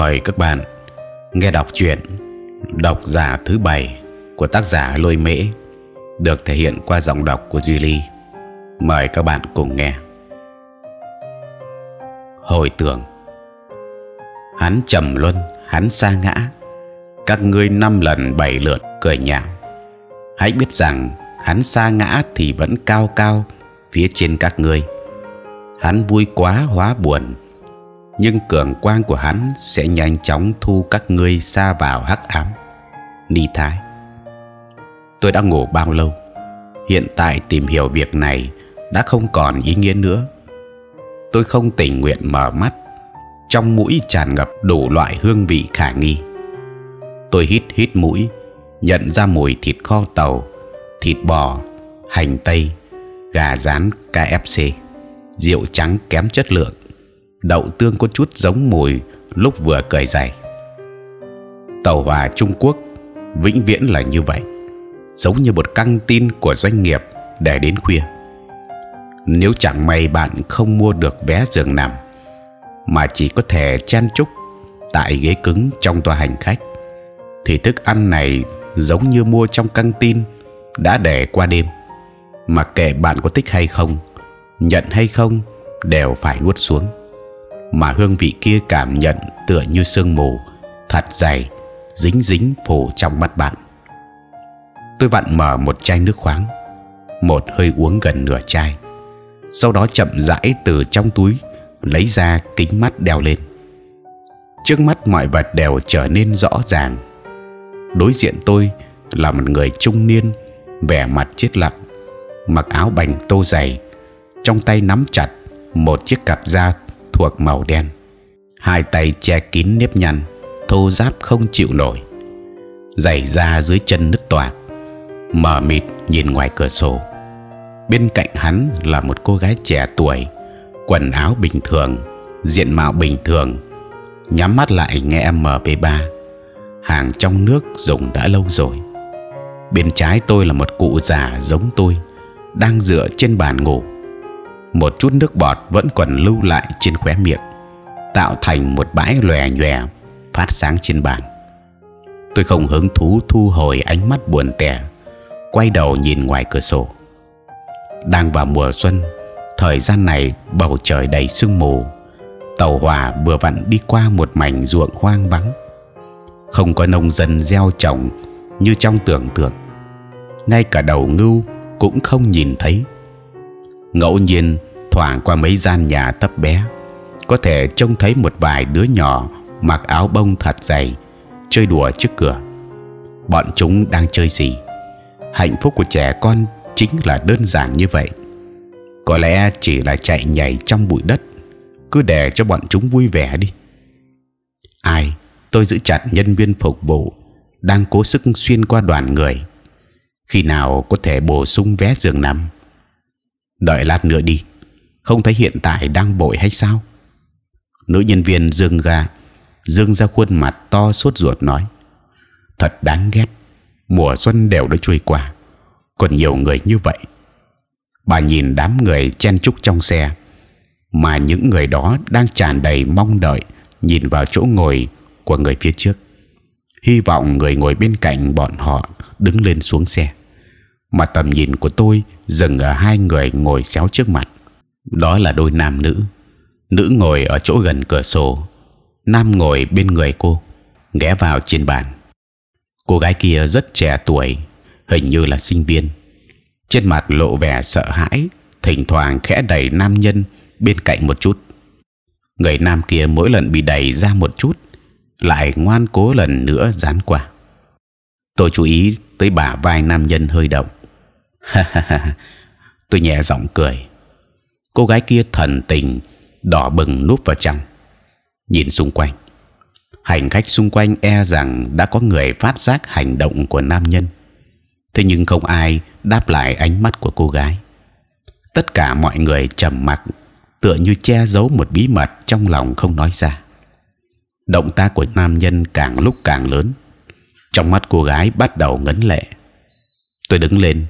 mời các bạn nghe đọc truyện độc giả thứ bảy của tác giả Lôi Mễ được thể hiện qua giọng đọc của Duy Ly. Mời các bạn cùng nghe. Hồi tưởng hắn trầm luân, hắn sa ngã. Các ngươi năm lần bảy lượt cười nhạo. Hãy biết rằng hắn sa ngã thì vẫn cao cao phía trên các ngươi. Hắn vui quá hóa buồn nhưng cường quang của hắn sẽ nhanh chóng thu các ngươi xa vào hắc ám. Ni Thái, tôi đã ngủ bao lâu? Hiện tại tìm hiểu việc này đã không còn ý nghĩa nữa. Tôi không tình nguyện mở mắt, trong mũi tràn ngập đủ loại hương vị khả nghi. Tôi hít hít mũi, nhận ra mùi thịt kho tàu, thịt bò, hành tây, gà rán KFC, rượu trắng kém chất lượng đậu tương có chút giống mùi lúc vừa cởi giày. Tàu hòa Trung Quốc vĩnh viễn là như vậy, giống như một căng tin của doanh nghiệp để đến khuya. Nếu chẳng may bạn không mua được vé giường nằm, mà chỉ có thể chen chúc tại ghế cứng trong toa hành khách, thì thức ăn này giống như mua trong căng tin đã để qua đêm, mà kệ bạn có thích hay không, nhận hay không đều phải nuốt xuống mà hương vị kia cảm nhận tựa như sương mù thật dày dính dính phủ trong mắt bạn tôi vặn mở một chai nước khoáng một hơi uống gần nửa chai sau đó chậm rãi từ trong túi lấy ra kính mắt đeo lên trước mắt mọi vật đều trở nên rõ ràng đối diện tôi là một người trung niên vẻ mặt chết lặng mặc áo bành tô dày trong tay nắm chặt một chiếc cặp da thuộc màu đen hai tay che kín nếp nhăn thô ráp không chịu nổi giày da dưới chân nứt toạc mờ mịt nhìn ngoài cửa sổ bên cạnh hắn là một cô gái trẻ tuổi quần áo bình thường diện mạo bình thường nhắm mắt lại nghe mp 3 hàng trong nước dùng đã lâu rồi bên trái tôi là một cụ già giống tôi đang dựa trên bàn ngủ một chút nước bọt vẫn còn lưu lại trên khóe miệng tạo thành một bãi lòe nhòe phát sáng trên bàn tôi không hứng thú thu hồi ánh mắt buồn tẻ quay đầu nhìn ngoài cửa sổ đang vào mùa xuân thời gian này bầu trời đầy sương mù tàu hỏa vừa vặn đi qua một mảnh ruộng hoang vắng không có nông dân gieo trồng như trong tưởng tượng ngay cả đầu ngưu cũng không nhìn thấy ngẫu nhiên thoảng qua mấy gian nhà thấp bé có thể trông thấy một vài đứa nhỏ mặc áo bông thật dày chơi đùa trước cửa bọn chúng đang chơi gì hạnh phúc của trẻ con chính là đơn giản như vậy có lẽ chỉ là chạy nhảy trong bụi đất cứ để cho bọn chúng vui vẻ đi ai tôi giữ chặt nhân viên phục vụ đang cố sức xuyên qua đoàn người khi nào có thể bổ sung vé giường nằm đợi lát nữa đi không thấy hiện tại đang bội hay sao nữ nhân viên dương ga dương ra khuôn mặt to suốt ruột nói thật đáng ghét mùa xuân đều đã trôi qua còn nhiều người như vậy bà nhìn đám người chen chúc trong xe mà những người đó đang tràn đầy mong đợi nhìn vào chỗ ngồi của người phía trước hy vọng người ngồi bên cạnh bọn họ đứng lên xuống xe mà tầm nhìn của tôi dừng ở hai người ngồi xéo trước mặt. Đó là đôi nam nữ. Nữ ngồi ở chỗ gần cửa sổ, nam ngồi bên người cô, ghé vào trên bàn. Cô gái kia rất trẻ tuổi, hình như là sinh viên. Trên mặt lộ vẻ sợ hãi, thỉnh thoảng khẽ đẩy nam nhân bên cạnh một chút. Người nam kia mỗi lần bị đẩy ra một chút, lại ngoan cố lần nữa dán qua. Tôi chú ý tới bả vai nam nhân hơi động tôi nhẹ giọng cười. Cô gái kia thần tình đỏ bừng núp vào trong, nhìn xung quanh. Hành khách xung quanh e rằng đã có người phát giác hành động của nam nhân, thế nhưng không ai đáp lại ánh mắt của cô gái. Tất cả mọi người trầm mặc, tựa như che giấu một bí mật trong lòng không nói ra. Động tác của nam nhân càng lúc càng lớn, trong mắt cô gái bắt đầu ngấn lệ. Tôi đứng lên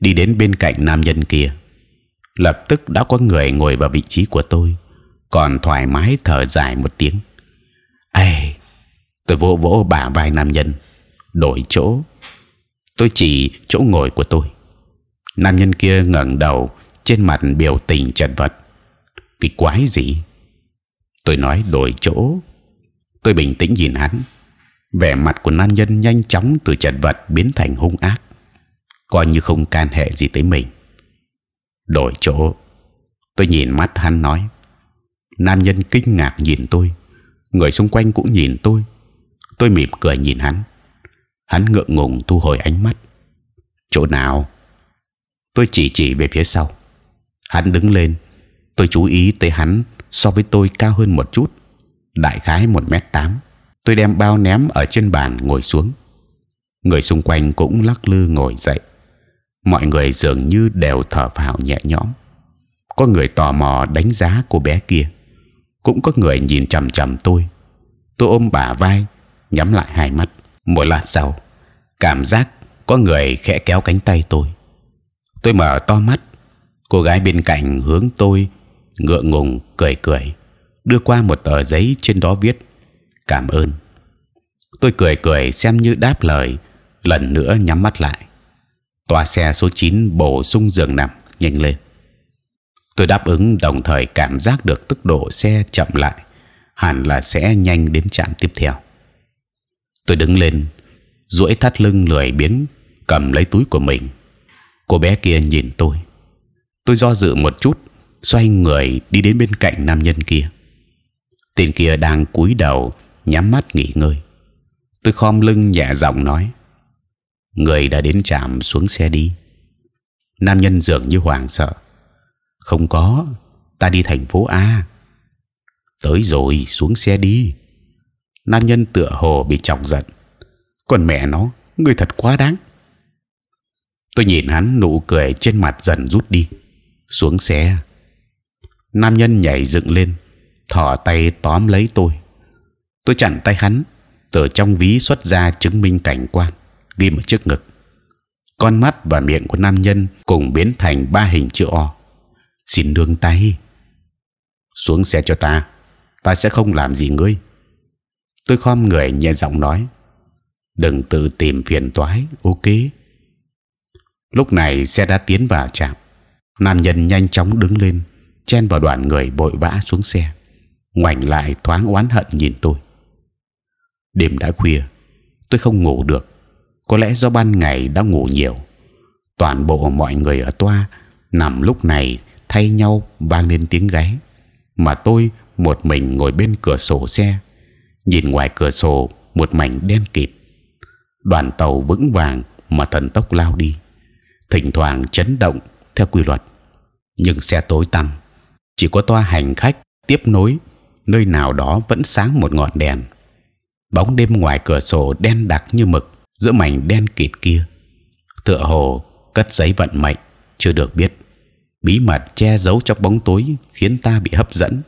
đi đến bên cạnh nam nhân kia lập tức đã có người ngồi vào vị trí của tôi còn thoải mái thở dài một tiếng ê tôi vỗ vỗ bả vai nam nhân đổi chỗ tôi chỉ chỗ ngồi của tôi nam nhân kia ngẩng đầu trên mặt biểu tình chật vật cái quái gì tôi nói đổi chỗ tôi bình tĩnh nhìn hắn vẻ mặt của nam nhân nhanh chóng từ chật vật biến thành hung ác coi như không can hệ gì tới mình đổi chỗ tôi nhìn mắt hắn nói nam nhân kinh ngạc nhìn tôi người xung quanh cũng nhìn tôi tôi mỉm cười nhìn hắn hắn ngượng ngùng thu hồi ánh mắt chỗ nào tôi chỉ chỉ về phía sau hắn đứng lên tôi chú ý tới hắn so với tôi cao hơn một chút đại khái một mét tám tôi đem bao ném ở trên bàn ngồi xuống người xung quanh cũng lắc lư ngồi dậy mọi người dường như đều thở phào nhẹ nhõm. Có người tò mò đánh giá cô bé kia, cũng có người nhìn chằm chằm tôi. Tôi ôm bà vai, nhắm lại hai mắt. Một lát sau, cảm giác có người khẽ kéo cánh tay tôi. Tôi mở to mắt, cô gái bên cạnh hướng tôi ngượng ngùng cười cười, đưa qua một tờ giấy trên đó viết cảm ơn. Tôi cười cười xem như đáp lời, lần nữa nhắm mắt lại toa xe số 9 bổ sung giường nằm nhanh lên tôi đáp ứng đồng thời cảm giác được tốc độ xe chậm lại hẳn là sẽ nhanh đến trạm tiếp theo tôi đứng lên duỗi thắt lưng lười biếng cầm lấy túi của mình cô bé kia nhìn tôi tôi do dự một chút xoay người đi đến bên cạnh nam nhân kia tên kia đang cúi đầu nhắm mắt nghỉ ngơi tôi khom lưng nhẹ giọng nói người đã đến trạm xuống xe đi nam nhân dường như hoảng sợ không có ta đi thành phố a tới rồi xuống xe đi nam nhân tựa hồ bị chọc giận còn mẹ nó người thật quá đáng tôi nhìn hắn nụ cười trên mặt dần rút đi xuống xe nam nhân nhảy dựng lên thò tay tóm lấy tôi tôi chặn tay hắn từ trong ví xuất ra chứng minh cảnh quan ghim ở trước ngực con mắt và miệng của nam nhân cùng biến thành ba hình chữ O. Xin nương tay, xuống xe cho ta, ta sẽ không làm gì ngươi. Tôi khom người nhẹ giọng nói, đừng tự tìm phiền toái, ok. Lúc này xe đã tiến vào trạm, nam nhân nhanh chóng đứng lên, chen vào đoạn người bội vã xuống xe, ngoảnh lại thoáng oán hận nhìn tôi. Đêm đã khuya, tôi không ngủ được có lẽ do ban ngày đã ngủ nhiều toàn bộ mọi người ở toa nằm lúc này thay nhau vang lên tiếng gáy mà tôi một mình ngồi bên cửa sổ xe nhìn ngoài cửa sổ một mảnh đen kịt đoàn tàu vững vàng mà thần tốc lao đi thỉnh thoảng chấn động theo quy luật nhưng xe tối tăm chỉ có toa hành khách tiếp nối nơi nào đó vẫn sáng một ngọn đèn bóng đêm ngoài cửa sổ đen đặc như mực giữa mảnh đen kịt kia, tựa hồ cất giấy vận mệnh chưa được biết, bí mật che giấu trong bóng tối khiến ta bị hấp dẫn.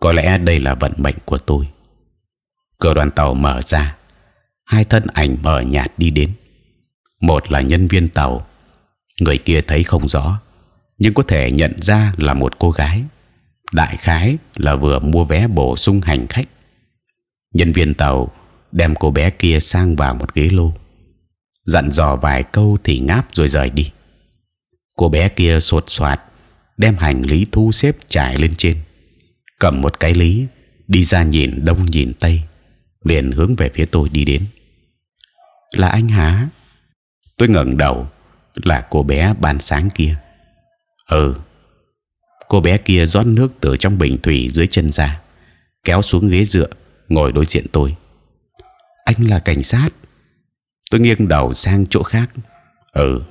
Có lẽ đây là vận mệnh của tôi. Cửa đoàn tàu mở ra, hai thân ảnh mờ nhạt đi đến. Một là nhân viên tàu, người kia thấy không rõ, nhưng có thể nhận ra là một cô gái. Đại khái là vừa mua vé bổ sung hành khách. Nhân viên tàu đem cô bé kia sang vào một ghế lô, dặn dò vài câu thì ngáp rồi rời đi. Cô bé kia sột soạt đem hành lý thu xếp trải lên trên, cầm một cái lý đi ra nhìn đông nhìn tây, liền hướng về phía tôi đi đến. Là anh hả? Tôi ngẩng đầu là cô bé ban sáng kia. Ừ, cô bé kia rót nước từ trong bình thủy dưới chân ra, kéo xuống ghế dựa ngồi đối diện tôi anh là cảnh sát tôi nghiêng đầu sang chỗ khác ừ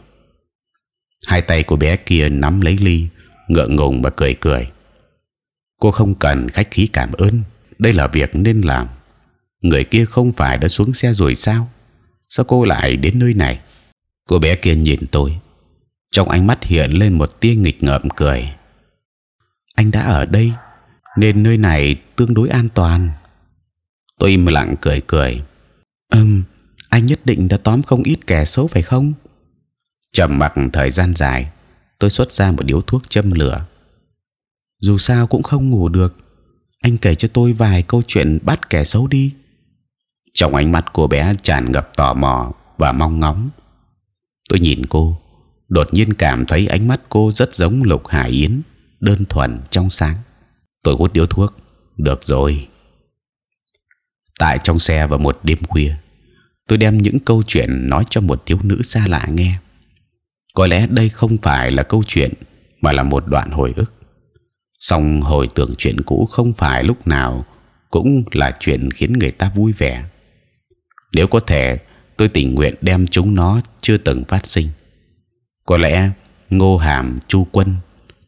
hai tay của bé kia nắm lấy ly ngượng ngùng và cười cười cô không cần khách khí cảm ơn đây là việc nên làm người kia không phải đã xuống xe rồi sao sao cô lại đến nơi này cô bé kia nhìn tôi trong ánh mắt hiện lên một tia nghịch ngợm cười anh đã ở đây nên nơi này tương đối an toàn tôi im lặng cười cười Ừm, anh nhất định đã tóm không ít kẻ xấu phải không? Trầm mặc thời gian dài, tôi xuất ra một điếu thuốc châm lửa. Dù sao cũng không ngủ được, anh kể cho tôi vài câu chuyện bắt kẻ xấu đi. Trong ánh mắt của bé tràn ngập tò mò và mong ngóng. Tôi nhìn cô, đột nhiên cảm thấy ánh mắt cô rất giống Lục Hải Yến, đơn thuần trong sáng. Tôi hút điếu thuốc. Được rồi, tại trong xe vào một đêm khuya tôi đem những câu chuyện nói cho một thiếu nữ xa lạ nghe có lẽ đây không phải là câu chuyện mà là một đoạn hồi ức song hồi tưởng chuyện cũ không phải lúc nào cũng là chuyện khiến người ta vui vẻ nếu có thể tôi tình nguyện đem chúng nó chưa từng phát sinh có lẽ ngô hàm chu quân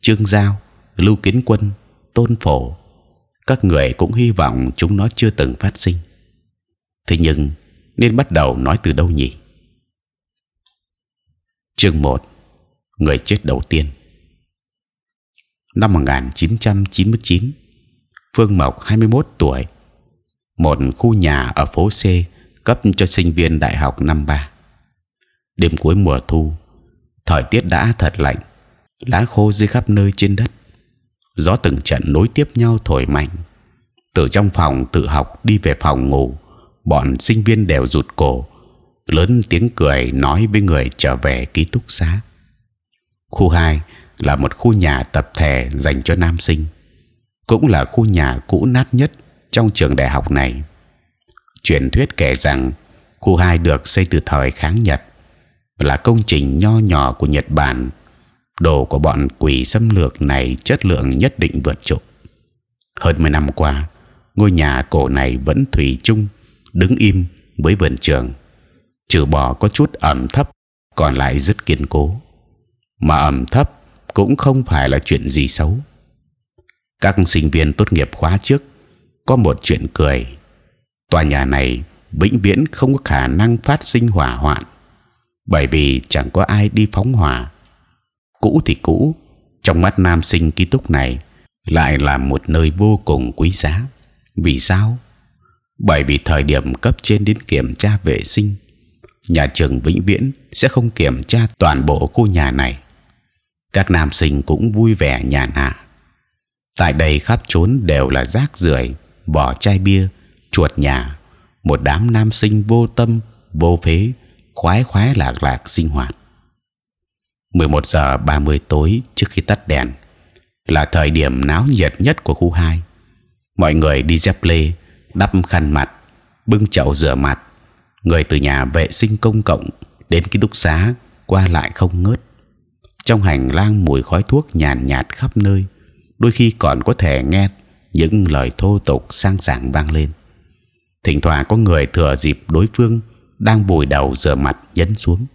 trương giao lưu kiến quân tôn phổ các người cũng hy vọng chúng nó chưa từng phát sinh. Thế nhưng nên bắt đầu nói từ đâu nhỉ? Chương 1 Người chết đầu tiên Năm 1999 Phương Mộc 21 tuổi Một khu nhà ở phố C cấp cho sinh viên đại học năm ba. Đêm cuối mùa thu Thời tiết đã thật lạnh Lá khô dưới khắp nơi trên đất gió từng trận nối tiếp nhau thổi mạnh từ trong phòng tự học đi về phòng ngủ bọn sinh viên đều rụt cổ lớn tiếng cười nói với người trở về ký túc xá khu 2 là một khu nhà tập thể dành cho nam sinh cũng là khu nhà cũ nát nhất trong trường đại học này truyền thuyết kể rằng khu 2 được xây từ thời kháng Nhật là công trình nho nhỏ của Nhật Bản đồ của bọn quỷ xâm lược này chất lượng nhất định vượt trội. Hơn 10 năm qua, ngôi nhà cổ này vẫn thủy chung đứng im với vườn trường, trừ bỏ có chút ẩm thấp, còn lại rất kiên cố. Mà ẩm thấp cũng không phải là chuyện gì xấu. Các sinh viên tốt nghiệp khóa trước có một chuyện cười. Tòa nhà này vĩnh viễn không có khả năng phát sinh hỏa hoạn, bởi vì chẳng có ai đi phóng hỏa cũ thì cũ trong mắt nam sinh ký túc này lại là một nơi vô cùng quý giá vì sao bởi vì thời điểm cấp trên đến kiểm tra vệ sinh nhà trường vĩnh viễn sẽ không kiểm tra toàn bộ khu nhà này các nam sinh cũng vui vẻ nhàn hạ tại đây khắp chốn đều là rác rưởi vỏ chai bia chuột nhà một đám nam sinh vô tâm vô phế khoái khoái lạc lạc sinh hoạt 11 giờ 30 tối trước khi tắt đèn là thời điểm náo nhiệt nhất của khu 2 mọi người đi dép lê đắp khăn mặt bưng chậu rửa mặt người từ nhà vệ sinh công cộng đến ký túc xá qua lại không ngớt trong hành lang mùi khói thuốc nhàn nhạt, nhạt khắp nơi đôi khi còn có thể nghe những lời thô tục sang sảng vang lên thỉnh thoảng có người thừa dịp đối phương đang bùi đầu rửa mặt nhấn xuống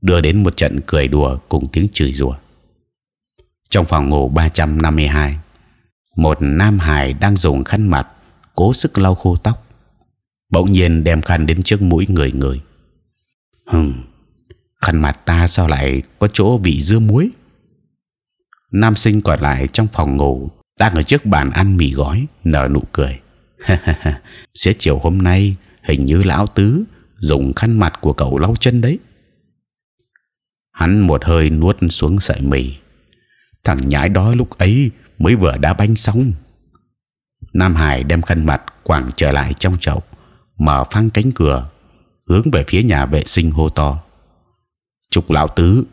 đưa đến một trận cười đùa cùng tiếng chửi rủa. Trong phòng ngủ 352 một nam hài đang dùng khăn mặt cố sức lau khô tóc, bỗng nhiên đem khăn đến trước mũi người người. Hừm, khăn mặt ta sao lại có chỗ bị dưa muối? Nam sinh còn lại trong phòng ngủ đang ở trước bàn ăn mì gói nở nụ cười. ha ha ha, sẽ chiều hôm nay hình như lão tứ dùng khăn mặt của cậu lau chân đấy hắn một hơi nuốt xuống sợi mì thằng nhãi đó lúc ấy mới vừa đá bánh xong nam hải đem khăn mặt quảng trở lại trong chậu mở phăng cánh cửa hướng về phía nhà vệ sinh hô to trục lão tứ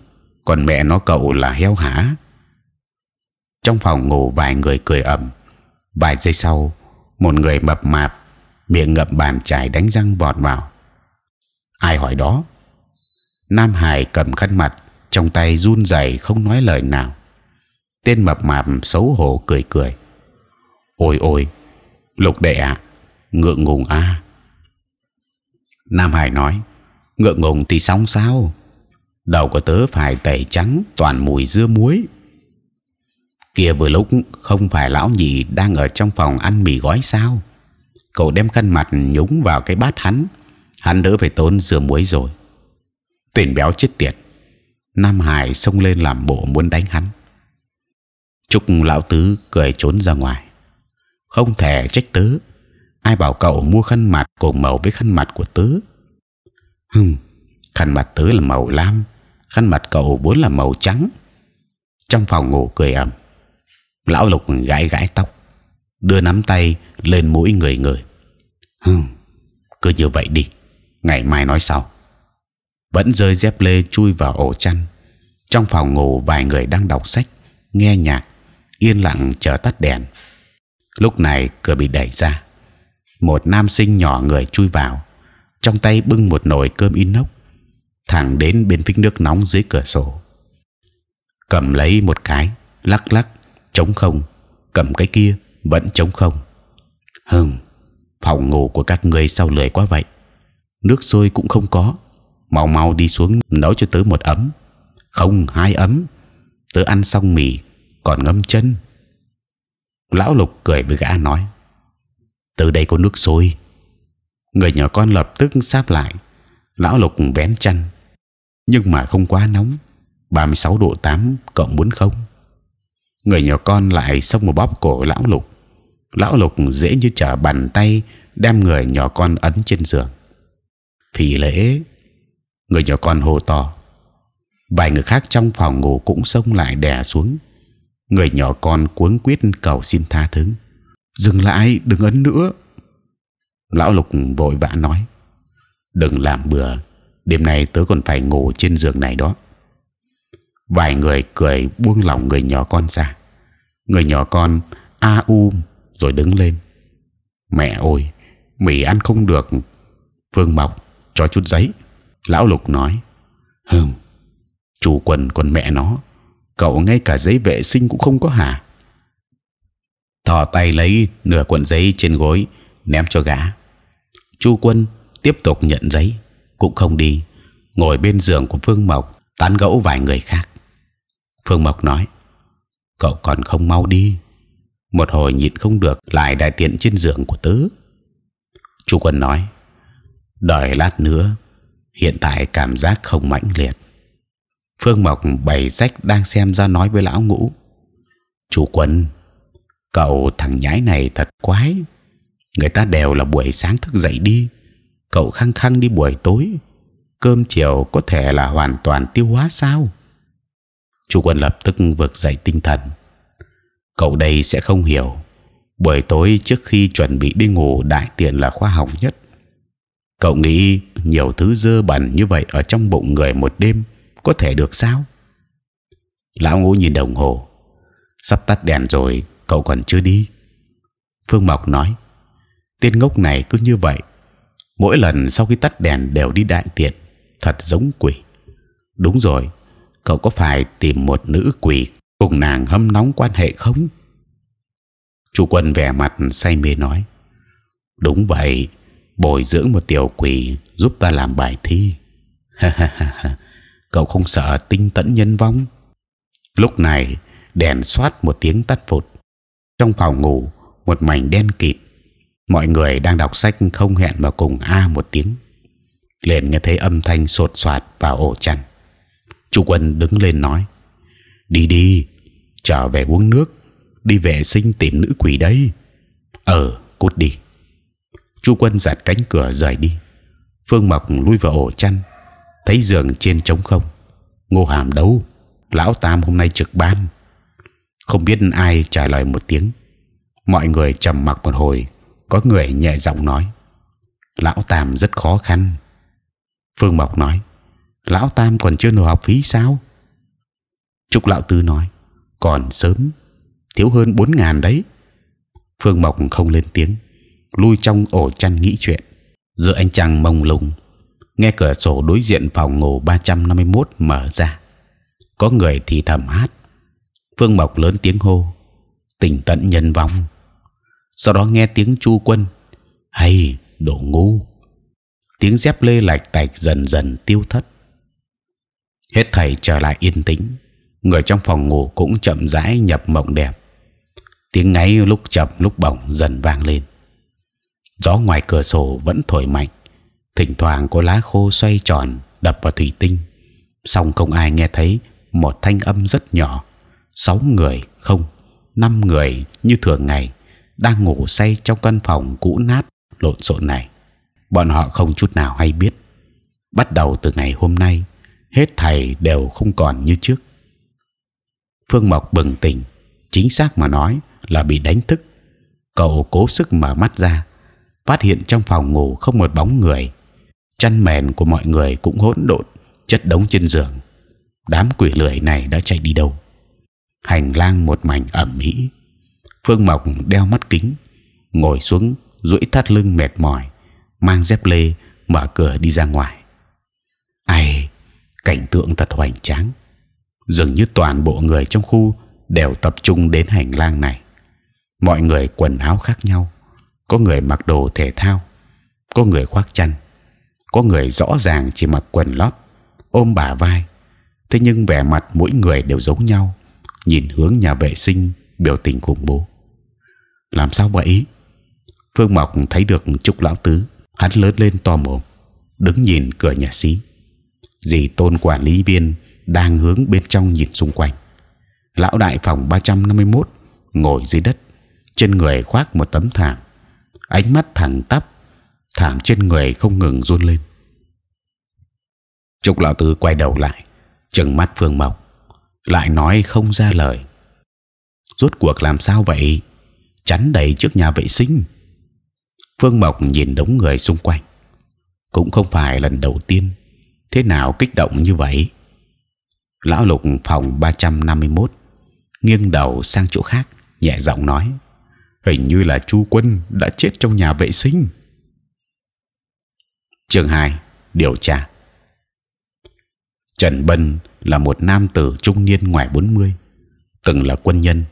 còn mẹ nó cậu là heo hả trong phòng ngủ vài người cười ẩm. vài giây sau một người mập mạp miệng ngậm bàn chải đánh răng vọt vào ai hỏi đó Nam Hải cầm khăn mặt, trong tay run rẩy không nói lời nào. Tên mập mạp xấu hổ cười cười. Ôi ôi, lục đệ ạ, ngượng ngùng a. Nam Hải nói, ngượng ngùng thì sóng sao? Đầu của tớ phải tẩy trắng toàn mùi dưa muối. Kia vừa lúc không phải lão nhị đang ở trong phòng ăn mì gói sao? Cậu đem khăn mặt nhúng vào cái bát hắn, hắn đỡ phải tốn dưa muối rồi tên béo chết tiệt nam hải xông lên làm bộ muốn đánh hắn trúc lão tứ cười trốn ra ngoài không thể trách tớ ai bảo cậu mua khăn mặt cùng màu với khăn mặt của tớ hừm khăn mặt tớ là màu lam khăn mặt cậu vốn là màu trắng trong phòng ngủ cười ầm lão lục gãi gãi tóc đưa nắm tay lên mũi người người hừm cứ như vậy đi ngày mai nói sau vẫn rơi dép lê chui vào ổ chăn trong phòng ngủ vài người đang đọc sách nghe nhạc yên lặng chờ tắt đèn lúc này cửa bị đẩy ra một nam sinh nhỏ người chui vào trong tay bưng một nồi cơm inox thẳng đến bên phích nước nóng dưới cửa sổ cầm lấy một cái lắc lắc chống không cầm cái kia vẫn chống không hừm phòng ngủ của các người sau lười quá vậy nước sôi cũng không có mau mau đi xuống nấu cho tớ một ấm không hai ấm tớ ăn xong mì còn ngâm chân lão lục cười với gã nói từ đây có nước sôi người nhỏ con lập tức sáp lại lão lục vén chăn nhưng mà không quá nóng 36 độ 8 cộng không. người nhỏ con lại xông một bóp cổ lão lục lão lục dễ như trở bàn tay đem người nhỏ con ấn trên giường thì lễ người nhỏ con hô to vài người khác trong phòng ngủ cũng xông lại đè xuống người nhỏ con cuống quýt cầu xin tha thứ dừng lại đừng ấn nữa lão lục vội vã nói đừng làm bừa đêm nay tớ còn phải ngủ trên giường này đó vài người cười buông lòng người nhỏ con ra người nhỏ con a u rồi đứng lên mẹ ơi mì ăn không được phương mộc cho chút giấy lão lục nói hừm chủ quần còn mẹ nó cậu ngay cả giấy vệ sinh cũng không có hà. thò tay lấy nửa cuộn giấy trên gối ném cho gã chu quân tiếp tục nhận giấy cũng không đi ngồi bên giường của phương mộc tán gẫu vài người khác phương mộc nói cậu còn không mau đi một hồi nhịn không được lại đại tiện trên giường của tứ chu quân nói đợi lát nữa hiện tại cảm giác không mãnh liệt phương mộc bày sách đang xem ra nói với lão ngũ chủ quân cậu thằng nhái này thật quái người ta đều là buổi sáng thức dậy đi cậu khăng khăng đi buổi tối cơm chiều có thể là hoàn toàn tiêu hóa sao chủ quân lập tức vực dậy tinh thần cậu đây sẽ không hiểu buổi tối trước khi chuẩn bị đi ngủ đại tiện là khoa học nhất cậu nghĩ nhiều thứ dơ bẩn như vậy ở trong bụng người một đêm có thể được sao? lão ngũ nhìn đồng hồ sắp tắt đèn rồi cậu còn chưa đi phương mộc nói tên ngốc này cứ như vậy mỗi lần sau khi tắt đèn đều đi đại tiện thật giống quỷ đúng rồi cậu có phải tìm một nữ quỷ cùng nàng hâm nóng quan hệ không chủ quân vẻ mặt say mê nói đúng vậy bồi dưỡng một tiểu quỷ giúp ta làm bài thi. Ha ha ha ha, cậu không sợ tinh tấn nhân vong? Lúc này đèn xoát một tiếng tắt phụt. Trong phòng ngủ một mảnh đen kịt. Mọi người đang đọc sách không hẹn mà cùng a một tiếng. liền nghe thấy âm thanh sột soạt vào ổ chăn. Chu Quân đứng lên nói: đi đi, trở về uống nước, đi vệ sinh tìm nữ quỷ đấy. Ở ờ, cút đi. Chu Quân giật cánh cửa rời đi. Phương Mộc lui vào ổ chăn, thấy giường trên trống không. Ngô Hàm đấu Lão Tam hôm nay trực ban. Không biết ai trả lời một tiếng. Mọi người trầm mặc một hồi. Có người nhẹ giọng nói: Lão Tam rất khó khăn. Phương Mộc nói: Lão Tam còn chưa nộp học phí sao? Trúc Lão Tư nói: Còn sớm, thiếu hơn bốn ngàn đấy. Phương Mộc không lên tiếng lui trong ổ chăn nghĩ chuyện giữa anh chàng mông lung nghe cửa sổ đối diện phòng ngủ 351 mở ra có người thì thầm hát phương mộc lớn tiếng hô tỉnh tận nhân vong sau đó nghe tiếng chu quân hay đổ ngu tiếng dép lê lạch tạch dần dần tiêu thất hết thầy trở lại yên tĩnh người trong phòng ngủ cũng chậm rãi nhập mộng đẹp tiếng ngáy lúc chậm lúc bổng dần vang lên gió ngoài cửa sổ vẫn thổi mạnh thỉnh thoảng có lá khô xoay tròn đập vào thủy tinh song không ai nghe thấy một thanh âm rất nhỏ sáu người không năm người như thường ngày đang ngủ say trong căn phòng cũ nát lộn xộn này bọn họ không chút nào hay biết bắt đầu từ ngày hôm nay hết thầy đều không còn như trước phương mộc bừng tỉnh chính xác mà nói là bị đánh thức cậu cố sức mở mắt ra phát hiện trong phòng ngủ không một bóng người, chăn mền của mọi người cũng hỗn độn, chất đống trên giường. đám quỷ lười này đã chạy đi đâu? hành lang một mảnh ẩm mỹ. Phương Mộc đeo mắt kính, ngồi xuống, duỗi thắt lưng mệt mỏi, mang dép lê mở cửa đi ra ngoài. Ai, cảnh tượng thật hoành tráng. Dường như toàn bộ người trong khu đều tập trung đến hành lang này. Mọi người quần áo khác nhau, có người mặc đồ thể thao, có người khoác chăn, có người rõ ràng chỉ mặc quần lót, ôm bà vai. Thế nhưng vẻ mặt mỗi người đều giống nhau, nhìn hướng nhà vệ sinh, biểu tình khủng bố. Làm sao vậy? Phương Mộc thấy được Trúc Lão Tứ, hắn lớn lên to mồm, đứng nhìn cửa nhà xí. Dì tôn quản lý viên đang hướng bên trong nhìn xung quanh. Lão đại phòng 351 ngồi dưới đất, trên người khoác một tấm thảm ánh mắt thẳng tắp, thảm trên người không ngừng run lên. Trúc lão tứ quay đầu lại, chừng mắt Phương Mộc, lại nói không ra lời. Rốt cuộc làm sao vậy? Chắn đầy trước nhà vệ sinh. Phương Mộc nhìn đống người xung quanh, cũng không phải lần đầu tiên thế nào kích động như vậy. Lão Lục phòng 351 nghiêng đầu sang chỗ khác nhẹ giọng nói hình như là Chu Quân đã chết trong nhà vệ sinh. Chương 2 điều tra. Trần Bân là một nam tử trung niên ngoài 40 từng là quân nhân.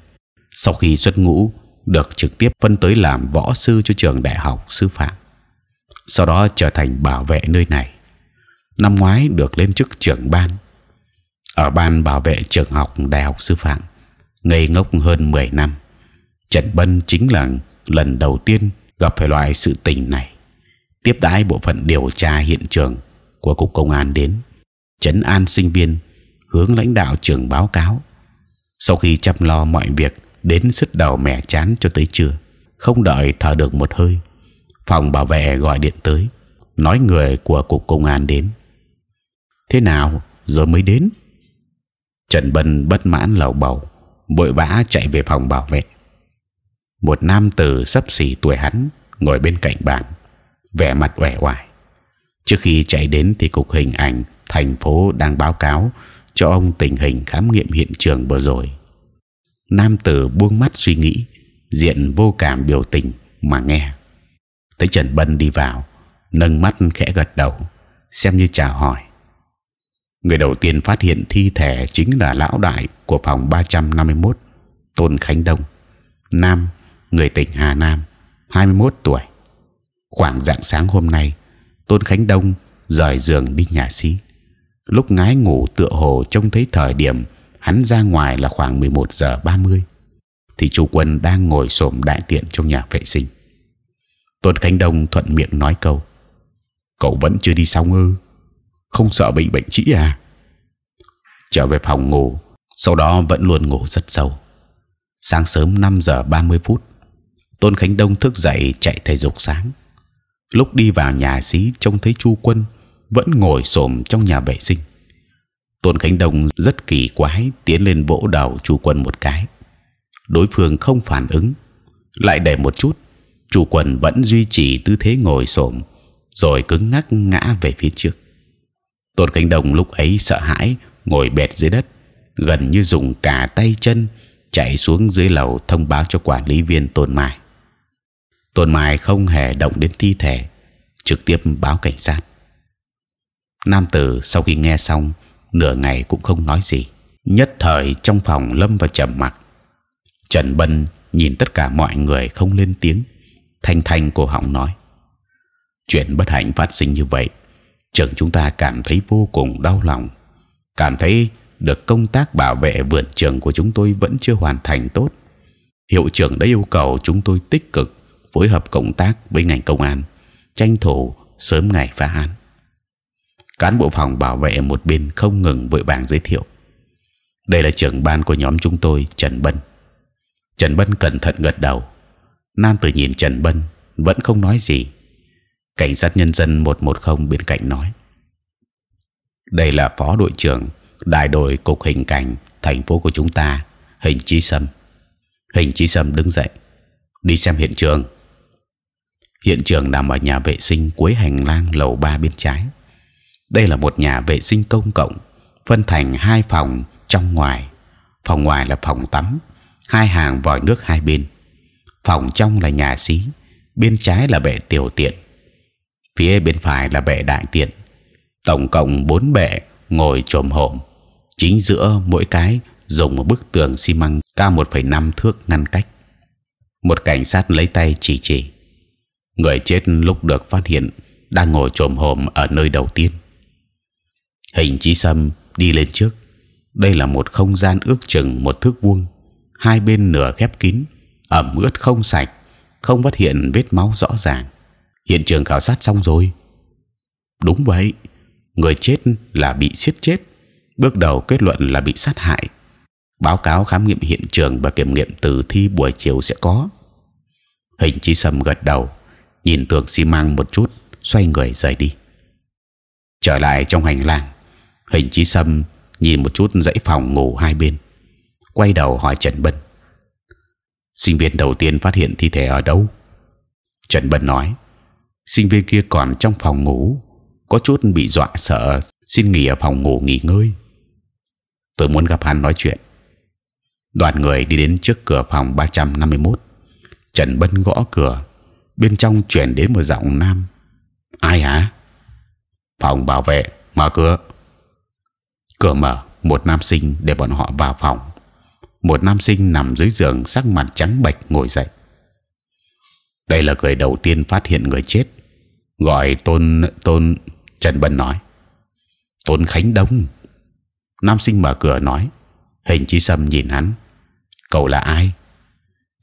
Sau khi xuất ngũ, được trực tiếp phân tới làm võ sư cho trường đại học sư phạm. Sau đó trở thành bảo vệ nơi này. Năm ngoái được lên chức trưởng ban. Ở ban bảo vệ trường học đại học sư phạm, ngây ngốc hơn 10 năm Trần Bân chính là lần đầu tiên gặp phải loại sự tình này. Tiếp đãi bộ phận điều tra hiện trường của cục công an đến, chấn an sinh viên, hướng lãnh đạo trường báo cáo. Sau khi chăm lo mọi việc đến sứt đầu mẻ chán cho tới trưa, không đợi thở được một hơi, phòng bảo vệ gọi điện tới, nói người của cục công an đến. Thế nào giờ mới đến? Trần Bân bất mãn lầu bầu, vội vã chạy về phòng bảo vệ một nam tử sắp xỉ tuổi hắn ngồi bên cạnh bàn vẻ mặt uể oải trước khi chạy đến thì cục hình ảnh thành phố đang báo cáo cho ông tình hình khám nghiệm hiện trường vừa rồi nam tử buông mắt suy nghĩ diện vô cảm biểu tình mà nghe thấy trần bân đi vào nâng mắt khẽ gật đầu xem như chào hỏi người đầu tiên phát hiện thi thể chính là lão đại của phòng 351 tôn khánh đông nam người tỉnh Hà Nam, 21 tuổi. Khoảng dạng sáng hôm nay, Tôn Khánh Đông rời giường đi nhà xí. Lúc ngái ngủ tựa hồ trông thấy thời điểm hắn ra ngoài là khoảng 11 giờ 30 thì chủ quân đang ngồi sổm đại tiện trong nhà vệ sinh. Tôn Khánh Đông thuận miệng nói câu: cậu vẫn chưa đi xong ư? không sợ bị bệnh trĩ à? trở về phòng ngủ, sau đó vẫn luôn ngủ rất sâu. sáng sớm 5 giờ 30 phút, tôn khánh đông thức dậy chạy thể dục sáng lúc đi vào nhà xí trông thấy chu quân vẫn ngồi xổm trong nhà vệ sinh tôn khánh đông rất kỳ quái tiến lên vỗ đầu chu quân một cái đối phương không phản ứng lại để một chút chu quân vẫn duy trì tư thế ngồi xổm rồi cứng ngắc ngã về phía trước tôn khánh đông lúc ấy sợ hãi ngồi bệt dưới đất gần như dùng cả tay chân chạy xuống dưới lầu thông báo cho quản lý viên tôn mai tuần mai không hề động đến thi thể, trực tiếp báo cảnh sát. Nam tử sau khi nghe xong nửa ngày cũng không nói gì, nhất thời trong phòng lâm vào trầm mặc. Trần Bân nhìn tất cả mọi người không lên tiếng, thanh thanh cổ họng nói: chuyện bất hạnh phát sinh như vậy, trưởng chúng ta cảm thấy vô cùng đau lòng, cảm thấy được công tác bảo vệ vườn trường của chúng tôi vẫn chưa hoàn thành tốt. Hiệu trưởng đã yêu cầu chúng tôi tích cực phối hợp cộng tác với ngành công an tranh thủ sớm ngày phá án. Cán bộ phòng bảo vệ một bên không ngừng vội vàng giới thiệu. Đây là trưởng ban của nhóm chúng tôi Trần Bân. Trần Bân cẩn thận gật đầu. Nam Tử nhìn Trần Bân vẫn không nói gì. Cảnh sát nhân dân 110 bên cạnh nói. Đây là phó đội trưởng đại đội cục hình cảnh thành phố của chúng ta, Hình Chí Sâm. Hình Chí Sâm đứng dậy đi xem hiện trường hiện trường nằm ở nhà vệ sinh cuối hành lang lầu ba bên trái đây là một nhà vệ sinh công cộng phân thành hai phòng trong ngoài phòng ngoài là phòng tắm hai hàng vòi nước hai bên phòng trong là nhà xí bên trái là bệ tiểu tiện phía bên phải là bệ đại tiện tổng cộng bốn bệ ngồi trồm hổm chính giữa mỗi cái dùng một bức tường xi măng cao 1,5 thước ngăn cách một cảnh sát lấy tay chỉ chỉ người chết lúc được phát hiện đang ngồi trồm hổm ở nơi đầu tiên hình chí sâm đi lên trước đây là một không gian ước chừng một thước vuông hai bên nửa khép kín ẩm ướt không sạch không phát hiện vết máu rõ ràng hiện trường khảo sát xong rồi đúng vậy người chết là bị siết chết bước đầu kết luận là bị sát hại báo cáo khám nghiệm hiện trường và kiểm nghiệm tử thi buổi chiều sẽ có hình chí Sâm gật đầu nhìn tượng xi măng một chút xoay người rời đi trở lại trong hành lang hình chí sâm nhìn một chút dãy phòng ngủ hai bên quay đầu hỏi trần bân sinh viên đầu tiên phát hiện thi thể ở đâu trần bân nói sinh viên kia còn trong phòng ngủ có chút bị dọa sợ xin nghỉ ở phòng ngủ nghỉ ngơi tôi muốn gặp hắn nói chuyện đoàn người đi đến trước cửa phòng 351 trần bân gõ cửa bên trong truyền đến một giọng nam ai hả phòng bảo vệ mở cửa cửa mở một nam sinh để bọn họ vào phòng một nam sinh nằm dưới giường sắc mặt trắng bệch ngồi dậy đây là người đầu tiên phát hiện người chết gọi tôn tôn trần bân nói tôn khánh đông nam sinh mở cửa nói hình chi sâm nhìn hắn cậu là ai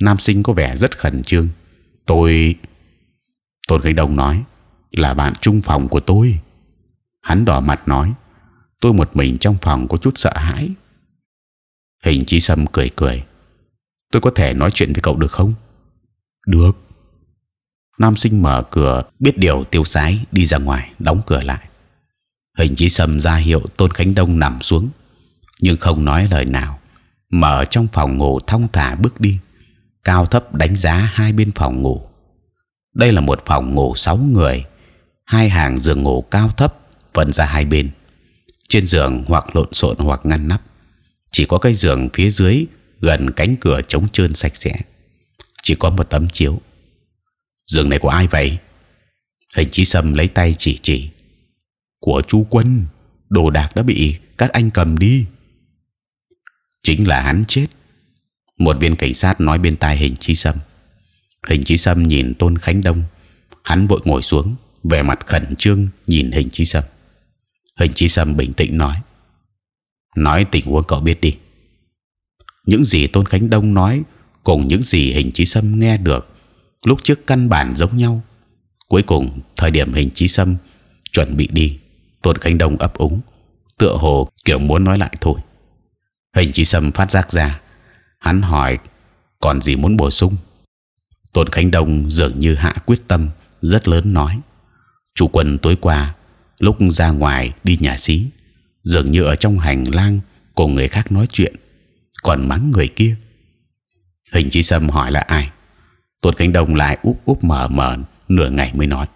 nam sinh có vẻ rất khẩn trương tôi tôn khánh đông nói là bạn chung phòng của tôi hắn đỏ mặt nói tôi một mình trong phòng có chút sợ hãi hình chí sâm cười cười tôi có thể nói chuyện với cậu được không được nam sinh mở cửa biết điều tiêu sái đi ra ngoài đóng cửa lại hình chí sâm ra hiệu tôn khánh đông nằm xuống nhưng không nói lời nào mở trong phòng ngủ thong thả bước đi cao thấp đánh giá hai bên phòng ngủ. Đây là một phòng ngủ sáu người, hai hàng giường ngủ cao thấp phân ra hai bên. Trên giường hoặc lộn xộn hoặc ngăn nắp, chỉ có cái giường phía dưới gần cánh cửa trống trơn sạch sẽ, chỉ có một tấm chiếu. Giường này của ai vậy? Hình chí sâm lấy tay chỉ chỉ. Của chú quân, đồ đạc đã bị các anh cầm đi. Chính là hắn chết một viên cảnh sát nói bên tai hình chí sâm hình chí sâm nhìn tôn khánh đông hắn vội ngồi xuống vẻ mặt khẩn trương nhìn hình chí sâm hình chí sâm bình tĩnh nói nói tình huống cậu biết đi những gì tôn khánh đông nói cùng những gì hình chí sâm nghe được lúc trước căn bản giống nhau cuối cùng thời điểm hình chí sâm chuẩn bị đi tôn khánh đông ấp úng tựa hồ kiểu muốn nói lại thôi hình chí sâm phát giác ra hắn hỏi còn gì muốn bổ sung tôn khánh đông dường như hạ quyết tâm rất lớn nói chủ quân tối qua lúc ra ngoài đi nhà xí dường như ở trong hành lang cùng người khác nói chuyện còn mắng người kia hình chí sâm hỏi là ai tôn khánh đông lại úp úp mở mở nửa ngày mới nói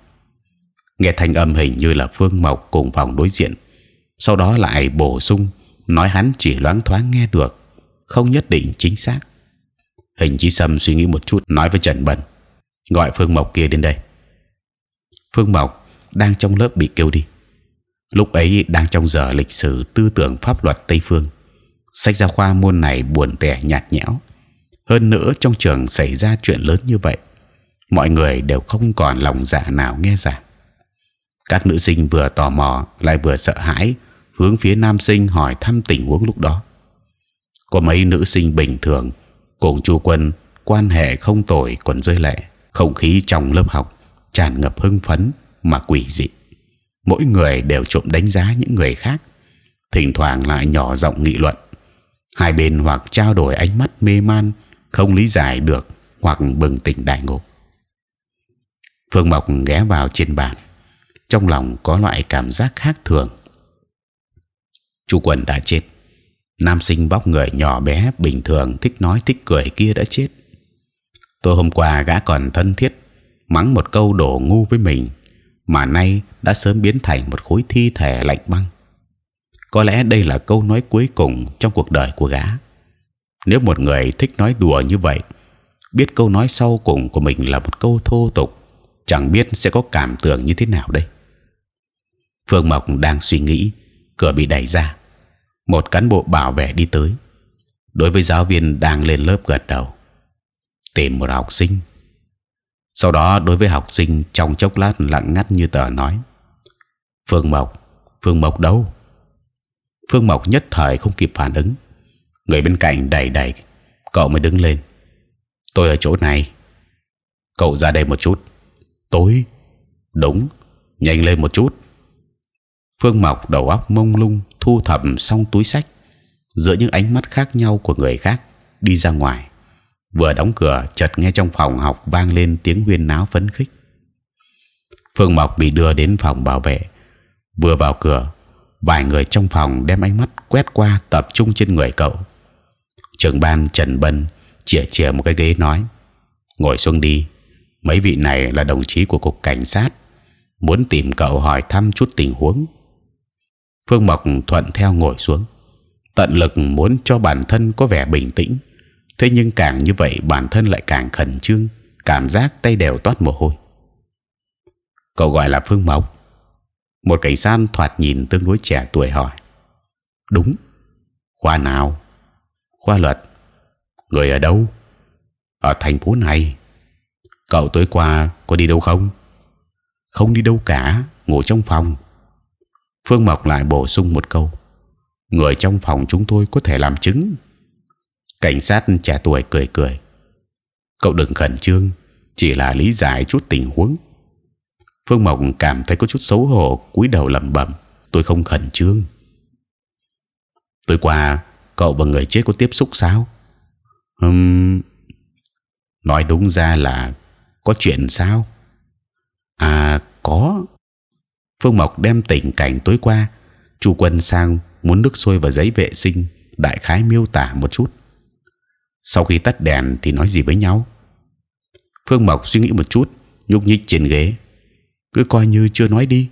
nghe thanh âm hình như là phương mộc cùng phòng đối diện sau đó lại bổ sung nói hắn chỉ loáng thoáng nghe được không nhất định chính xác hình chí sâm suy nghĩ một chút nói với trần bẩn gọi phương mộc kia đến đây phương mộc đang trong lớp bị kêu đi lúc ấy đang trong giờ lịch sử tư tưởng pháp luật tây phương sách giáo khoa môn này buồn tẻ nhạt nhẽo hơn nữa trong trường xảy ra chuyện lớn như vậy mọi người đều không còn lòng dạ nào nghe giảng các nữ sinh vừa tò mò lại vừa sợ hãi hướng phía nam sinh hỏi thăm tình huống lúc đó có mấy nữ sinh bình thường cùng chu quân quan hệ không tồi còn rơi lệ không khí trong lớp học tràn ngập hưng phấn mà quỷ dị mỗi người đều trộm đánh giá những người khác thỉnh thoảng lại nhỏ giọng nghị luận hai bên hoặc trao đổi ánh mắt mê man không lý giải được hoặc bừng tỉnh đại ngộ phương mộc ghé vào trên bàn trong lòng có loại cảm giác khác thường chu quân đã chết nam sinh bóc người nhỏ bé bình thường thích nói thích cười kia đã chết tôi hôm qua gã còn thân thiết mắng một câu đổ ngu với mình mà nay đã sớm biến thành một khối thi thể lạnh băng có lẽ đây là câu nói cuối cùng trong cuộc đời của gã nếu một người thích nói đùa như vậy biết câu nói sau cùng của mình là một câu thô tục chẳng biết sẽ có cảm tưởng như thế nào đây phương mộc đang suy nghĩ cửa bị đẩy ra một cán bộ bảo vệ đi tới đối với giáo viên đang lên lớp gật đầu tìm một học sinh sau đó đối với học sinh trong chốc lát lặng ngắt như tờ nói phương mộc phương mộc đâu phương mộc nhất thời không kịp phản ứng người bên cạnh đẩy đẩy cậu mới đứng lên tôi ở chỗ này cậu ra đây một chút tối đúng nhanh lên một chút phương mộc đầu óc mông lung thu thập xong túi sách giữa những ánh mắt khác nhau của người khác đi ra ngoài vừa đóng cửa chợt nghe trong phòng học vang lên tiếng huyên náo phấn khích phương mộc bị đưa đến phòng bảo vệ vừa vào cửa vài người trong phòng đem ánh mắt quét qua tập trung trên người cậu trưởng ban trần bân chìa chìa một cái ghế nói ngồi xuống đi mấy vị này là đồng chí của cục cảnh sát muốn tìm cậu hỏi thăm chút tình huống Phương Mộc thuận theo ngồi xuống, tận lực muốn cho bản thân có vẻ bình tĩnh. Thế nhưng càng như vậy bản thân lại càng khẩn trương, cảm giác tay đều toát mồ hôi. Cậu gọi là Phương Mộc. Một cảnh sát thoạt nhìn tương đối trẻ tuổi hỏi. Đúng. Khoa nào? Khoa luật. Người ở đâu? Ở thành phố này. Cậu tối qua có đi đâu không? Không đi đâu cả, ngủ trong phòng Phương Mộc lại bổ sung một câu: người trong phòng chúng tôi có thể làm chứng. Cảnh sát trẻ tuổi cười cười, cậu đừng khẩn trương, chỉ là lý giải chút tình huống. Phương Mộc cảm thấy có chút xấu hổ, cúi đầu lẩm bẩm: tôi không khẩn trương. Tối qua cậu và người chết có tiếp xúc sao? Uhm, nói đúng ra là có chuyện sao? À có Phương Mộc đem tình cảnh tối qua Chu Quân sang muốn nước sôi và giấy vệ sinh đại khái miêu tả một chút. Sau khi tắt đèn thì nói gì với nhau? Phương Mộc suy nghĩ một chút, nhúc nhích trên ghế, cứ coi như chưa nói đi.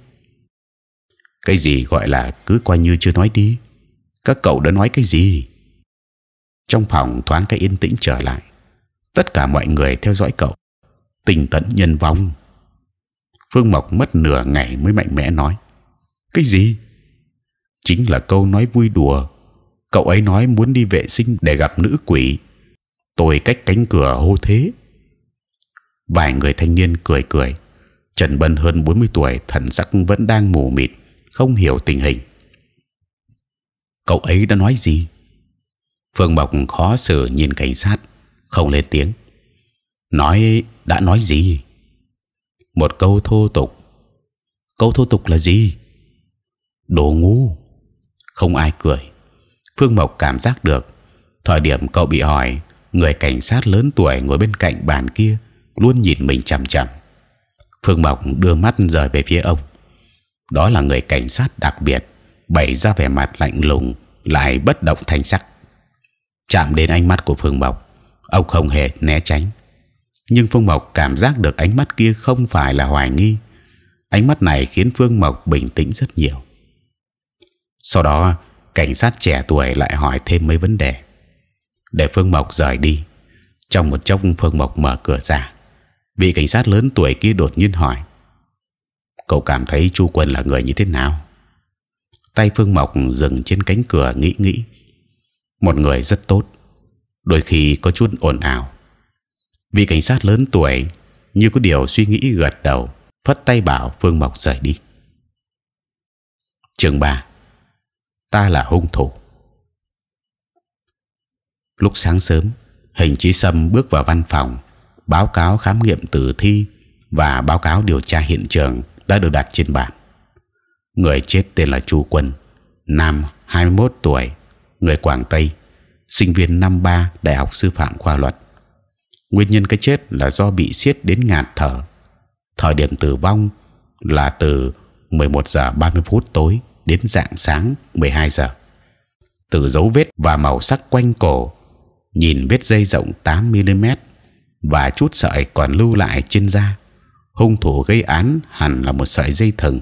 Cái gì gọi là cứ coi như chưa nói đi? Các cậu đã nói cái gì? Trong phòng thoáng cái yên tĩnh trở lại, tất cả mọi người theo dõi cậu, tình tận nhân vong. Phương Mộc mất nửa ngày mới mạnh mẽ nói cái gì? Chính là câu nói vui đùa. Cậu ấy nói muốn đi vệ sinh để gặp nữ quỷ. Tôi cách cánh cửa hô thế. Vài người thanh niên cười cười. Trần Bân hơn 40 tuổi, thần sắc vẫn đang mù mịt, không hiểu tình hình. Cậu ấy đã nói gì? Phương Bộc khó xử nhìn cảnh sát, không lên tiếng. Nói đã nói gì? một câu thô tục câu thô tục là gì đồ ngu không ai cười phương mộc cảm giác được thời điểm cậu bị hỏi người cảnh sát lớn tuổi ngồi bên cạnh bàn kia luôn nhìn mình chằm chằm phương mộc đưa mắt rời về phía ông đó là người cảnh sát đặc biệt bày ra vẻ mặt lạnh lùng lại bất động thành sắc chạm đến ánh mắt của phương mộc ông không hề né tránh nhưng Phương Mộc cảm giác được ánh mắt kia không phải là hoài nghi. Ánh mắt này khiến Phương Mộc bình tĩnh rất nhiều. Sau đó, cảnh sát trẻ tuổi lại hỏi thêm mấy vấn đề. Để Phương Mộc rời đi, trong một chốc Phương Mộc mở cửa ra, vị cảnh sát lớn tuổi kia đột nhiên hỏi: "Cậu cảm thấy Chu Quân là người như thế nào?" Tay Phương Mộc dừng trên cánh cửa nghĩ nghĩ, một người rất tốt, đôi khi có chút ồn ào vị cảnh sát lớn tuổi như có điều suy nghĩ gật đầu phất tay bảo phương mộc rời đi chương ba, ta là hung thủ lúc sáng sớm hình chí sâm bước vào văn phòng báo cáo khám nghiệm tử thi và báo cáo điều tra hiện trường đã được đặt trên bàn người chết tên là chu quân nam 21 tuổi người quảng tây sinh viên năm ba đại học sư phạm khoa luật nguyên nhân cái chết là do bị siết đến ngạt thở thời điểm tử vong là từ 11 giờ 30 phút tối đến dạng sáng 12 giờ từ dấu vết và màu sắc quanh cổ nhìn vết dây rộng 8 mm và chút sợi còn lưu lại trên da hung thủ gây án hẳn là một sợi dây thừng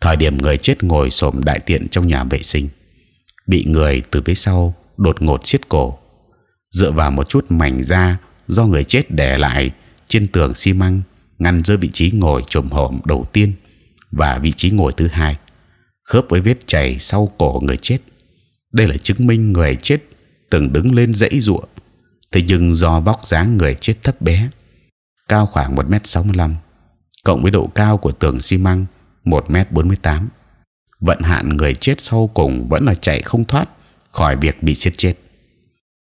thời điểm người chết ngồi xổm đại tiện trong nhà vệ sinh bị người từ phía sau đột ngột siết cổ dựa vào một chút mảnh da do người chết để lại trên tường xi măng ngăn giữa vị trí ngồi trùm hổm đầu tiên và vị trí ngồi thứ hai khớp với vết chảy sau cổ người chết đây là chứng minh người chết từng đứng lên dãy ruộng thế nhưng do vóc dáng người chết thấp bé cao khoảng một m sáu mươi lăm cộng với độ cao của tường xi măng một m bốn mươi tám vận hạn người chết sau cùng vẫn là chạy không thoát khỏi việc bị siết chết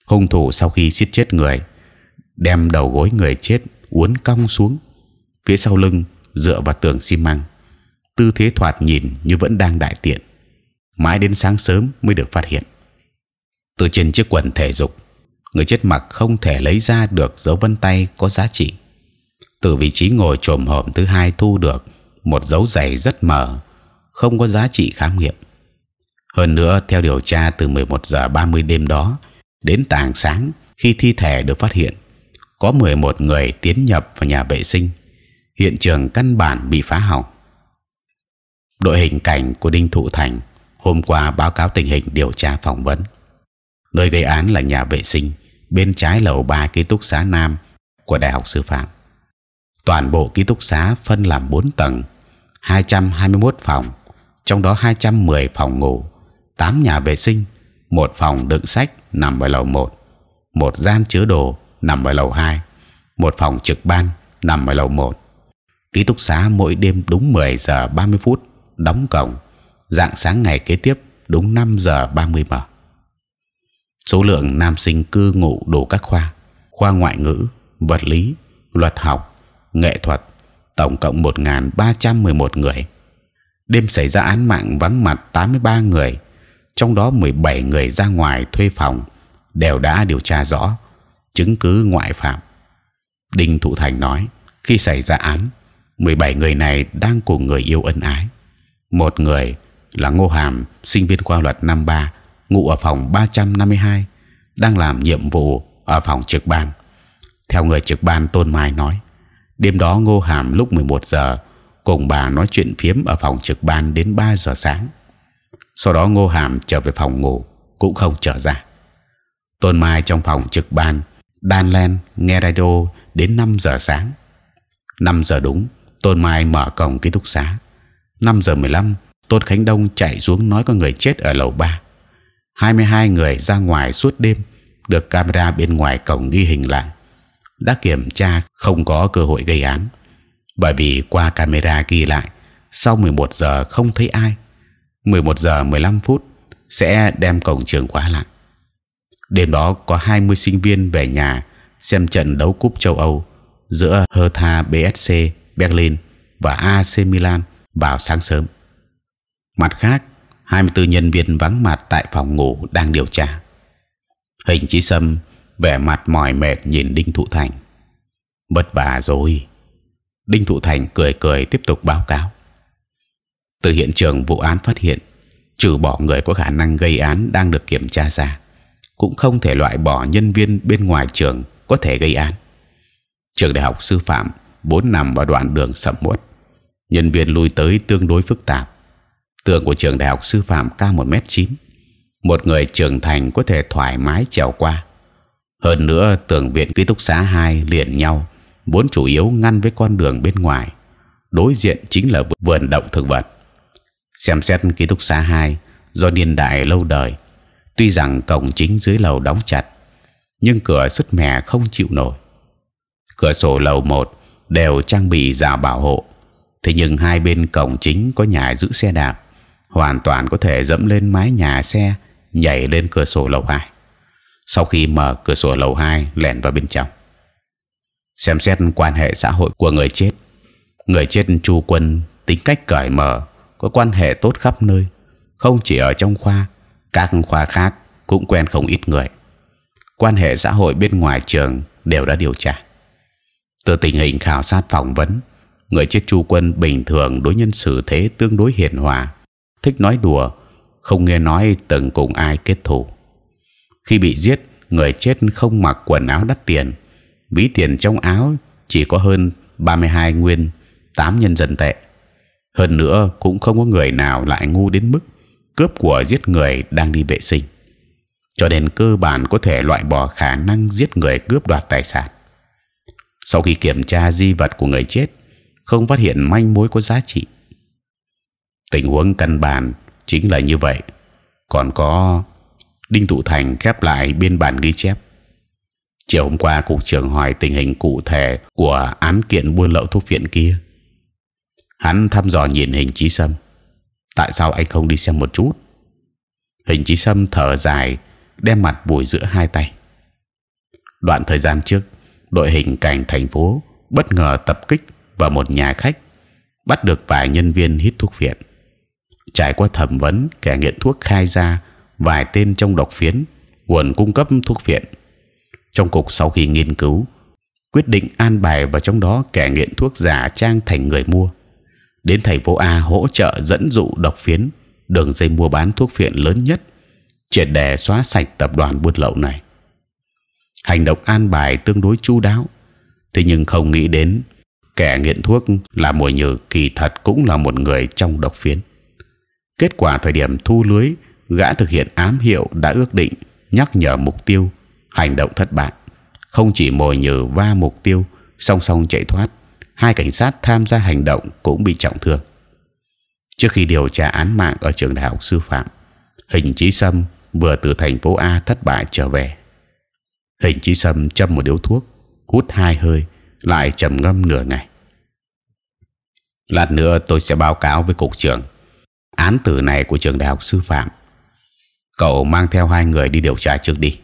hung thủ sau khi siết chết người đem đầu gối người chết uốn cong xuống phía sau lưng dựa vào tường xi măng tư thế thoạt nhìn như vẫn đang đại tiện mãi đến sáng sớm mới được phát hiện từ trên chiếc quần thể dục người chết mặc không thể lấy ra được dấu vân tay có giá trị từ vị trí ngồi trồm hòm thứ hai thu được một dấu giày rất mờ không có giá trị khám nghiệm hơn nữa theo điều tra từ 11 giờ 30 đêm đó đến tàng sáng khi thi thể được phát hiện có 11 người tiến nhập vào nhà vệ sinh hiện trường căn bản bị phá hỏng đội hình cảnh của đinh thụ thành hôm qua báo cáo tình hình điều tra phỏng vấn nơi gây án là nhà vệ sinh bên trái lầu 3 ký túc xá nam của đại học sư phạm toàn bộ ký túc xá phân làm 4 tầng 221 phòng trong đó 210 phòng ngủ 8 nhà vệ sinh một phòng đựng sách nằm ở lầu 1 một gian chứa đồ nằm ở lầu 2 một phòng trực ban nằm ở lầu 1 ký túc xá mỗi đêm đúng 10 giờ 30 phút đóng cổng dạng sáng ngày kế tiếp đúng 5 giờ 30 mở số lượng nam sinh cư ngụ đủ các khoa khoa ngoại ngữ vật lý luật học nghệ thuật tổng cộng 1.311 người đêm xảy ra án mạng vắng mặt 83 người trong đó 17 người ra ngoài thuê phòng đều đã điều tra rõ chứng cứ ngoại phạm. Đinh Thụ Thành nói, khi xảy ra án, 17 người này đang cùng người yêu ân ái. Một người là Ngô Hàm, sinh viên khoa luật năm ba, ngụ ở phòng 352, đang làm nhiệm vụ ở phòng trực ban. Theo người trực ban Tôn Mai nói, đêm đó Ngô Hàm lúc 11 giờ cùng bà nói chuyện phiếm ở phòng trực ban đến 3 giờ sáng. Sau đó Ngô Hàm trở về phòng ngủ cũng không trở ra. Tôn Mai trong phòng trực ban đan len nghe radio đến 5 giờ sáng 5 giờ đúng tôn mai mở cổng ký túc xá 5 giờ 15 tôn khánh đông chạy xuống nói có người chết ở lầu 3 22 người ra ngoài suốt đêm được camera bên ngoài cổng ghi hình lại đã kiểm tra không có cơ hội gây án bởi vì qua camera ghi lại sau 11 giờ không thấy ai 11 giờ 15 phút sẽ đem cổng trường quá lại đêm đó có 20 sinh viên về nhà xem trận đấu cúp châu Âu giữa Hertha BSC Berlin và AC Milan vào sáng sớm. Mặt khác, 24 nhân viên vắng mặt tại phòng ngủ đang điều tra. Hình Chí Sâm vẻ mặt mỏi mệt nhìn Đinh Thụ Thành. Vất vả rồi. Đinh Thụ Thành cười cười tiếp tục báo cáo. Từ hiện trường vụ án phát hiện, trừ bỏ người có khả năng gây án đang được kiểm tra ra, cũng không thể loại bỏ nhân viên bên ngoài trường có thể gây án. Trường đại học sư phạm bốn nằm vào đoạn đường sầm uất, nhân viên lui tới tương đối phức tạp. Tường của trường đại học sư phạm cao một mét chín, một người trưởng thành có thể thoải mái trèo qua. Hơn nữa tường viện ký túc xá hai liền nhau, vốn chủ yếu ngăn với con đường bên ngoài, đối diện chính là vườn động thực vật. Xem xét ký túc xá hai do niên đại lâu đời Tuy rằng cổng chính dưới lầu đóng chặt, nhưng cửa sứt mẻ không chịu nổi. Cửa sổ lầu một đều trang bị rào bảo hộ, thế nhưng hai bên cổng chính có nhà giữ xe đạp, hoàn toàn có thể dẫm lên mái nhà xe nhảy lên cửa sổ lầu hai. Sau khi mở cửa sổ lầu hai lẻn vào bên trong, xem xét quan hệ xã hội của người chết, người chết Chu Quân tính cách cởi mở, có quan hệ tốt khắp nơi, không chỉ ở trong khoa các khoa khác cũng quen không ít người. Quan hệ xã hội bên ngoài trường đều đã điều tra. Từ tình hình khảo sát phỏng vấn, người chết chu quân bình thường đối nhân xử thế tương đối hiền hòa, thích nói đùa, không nghe nói từng cùng ai kết thù. Khi bị giết, người chết không mặc quần áo đắt tiền, ví tiền trong áo chỉ có hơn 32 nguyên 8 nhân dân tệ. Hơn nữa cũng không có người nào lại ngu đến mức cướp của giết người đang đi vệ sinh cho nên cơ bản có thể loại bỏ khả năng giết người cướp đoạt tài sản sau khi kiểm tra di vật của người chết không phát hiện manh mối có giá trị tình huống căn bản chính là như vậy còn có đinh tụ thành khép lại biên bản ghi chép chiều hôm qua cục trưởng hỏi tình hình cụ thể của án kiện buôn lậu thuốc viện kia hắn thăm dò nhìn hình trí sâm tại sao anh không đi xem một chút hình chí sâm thở dài đem mặt vùi giữa hai tay đoạn thời gian trước đội hình cảnh thành phố bất ngờ tập kích vào một nhà khách bắt được vài nhân viên hít thuốc phiện trải qua thẩm vấn kẻ nghiện thuốc khai ra vài tên trong độc phiến nguồn cung cấp thuốc phiện trong cục sau khi nghiên cứu quyết định an bài và trong đó kẻ nghiện thuốc giả trang thành người mua đến thành phố A hỗ trợ dẫn dụ độc phiến đường dây mua bán thuốc phiện lớn nhất triệt để xóa sạch tập đoàn buôn lậu này hành động an bài tương đối chu đáo thế nhưng không nghĩ đến kẻ nghiện thuốc là mùi nhử kỳ thật cũng là một người trong độc phiến kết quả thời điểm thu lưới gã thực hiện ám hiệu đã ước định nhắc nhở mục tiêu hành động thất bại không chỉ mồi nhử va mục tiêu song song chạy thoát hai cảnh sát tham gia hành động cũng bị trọng thương. Trước khi điều tra án mạng ở trường đại học sư phạm, Hình Chí Sâm vừa từ thành phố A thất bại trở về. Hình Chí Sâm châm một điếu thuốc, hút hai hơi, lại trầm ngâm nửa ngày. Lát nữa tôi sẽ báo cáo với cục trưởng án tử này của trường đại học sư phạm. Cậu mang theo hai người đi điều tra trước đi.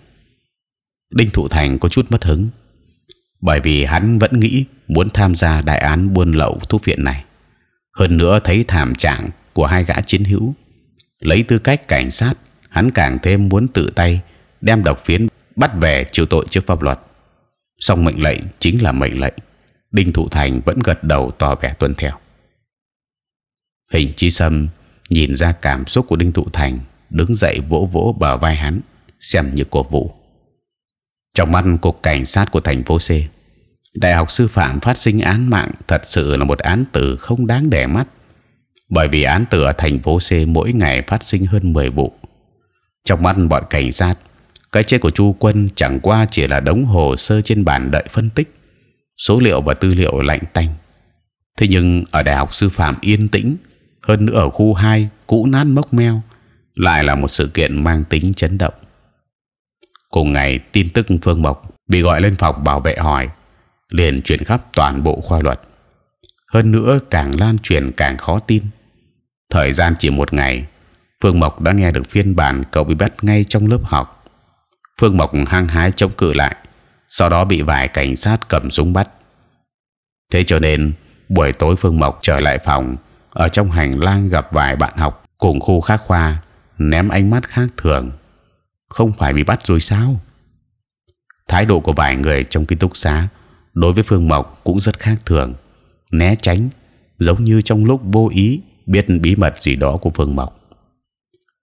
Đinh Thụ Thành có chút mất hứng bởi vì hắn vẫn nghĩ muốn tham gia đại án buôn lậu thuốc viện này. Hơn nữa thấy thảm trạng của hai gã chiến hữu, lấy tư cách cảnh sát, hắn càng thêm muốn tự tay đem độc phiến bắt về chịu tội trước pháp luật. Song mệnh lệnh chính là mệnh lệnh, Đinh Thụ Thành vẫn gật đầu tỏ vẻ tuân theo. Hình chi Sâm nhìn ra cảm xúc của Đinh Thụ Thành, đứng dậy vỗ vỗ bờ vai hắn, xem như cổ vũ trong mắt cục cảnh sát của thành phố C đại học sư phạm phát sinh án mạng thật sự là một án tử không đáng để mắt bởi vì án tử ở thành phố C mỗi ngày phát sinh hơn 10 vụ trong mắt bọn cảnh sát cái chết của Chu Quân chẳng qua chỉ là đống hồ sơ trên bàn đợi phân tích số liệu và tư liệu lạnh tanh thế nhưng ở đại học sư phạm yên tĩnh hơn nữa ở khu 2 cũ nát mốc meo lại là một sự kiện mang tính chấn động cùng ngày tin tức phương mộc bị gọi lên phòng bảo vệ hỏi liền chuyển khắp toàn bộ khoa luật hơn nữa càng lan truyền càng khó tin thời gian chỉ một ngày phương mộc đã nghe được phiên bản cậu bị bắt ngay trong lớp học phương mộc hăng hái chống cự lại sau đó bị vài cảnh sát cầm súng bắt thế cho nên buổi tối phương mộc trở lại phòng ở trong hành lang gặp vài bạn học cùng khu khác khoa ném ánh mắt khác thường không phải bị bắt rồi sao? Thái độ của vài người trong ký túc xá đối với Phương Mộc cũng rất khác thường, né tránh, giống như trong lúc vô ý biết bí mật gì đó của Phương Mộc.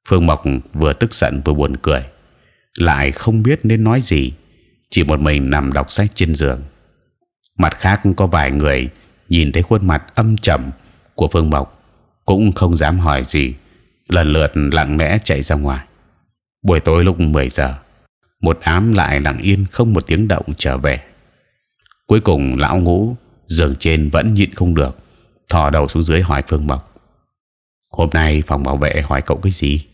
Phương Mộc vừa tức giận vừa buồn cười, lại không biết nên nói gì, chỉ một mình nằm đọc sách trên giường. Mặt khác có vài người nhìn thấy khuôn mặt âm trầm của Phương Mộc cũng không dám hỏi gì, lần lượt lặng lẽ chạy ra ngoài buổi tối lúc 10 giờ một ám lại lặng yên không một tiếng động trở về cuối cùng lão ngũ giường trên vẫn nhịn không được thò đầu xuống dưới hỏi phương mộc hôm nay phòng bảo vệ hỏi cậu cái gì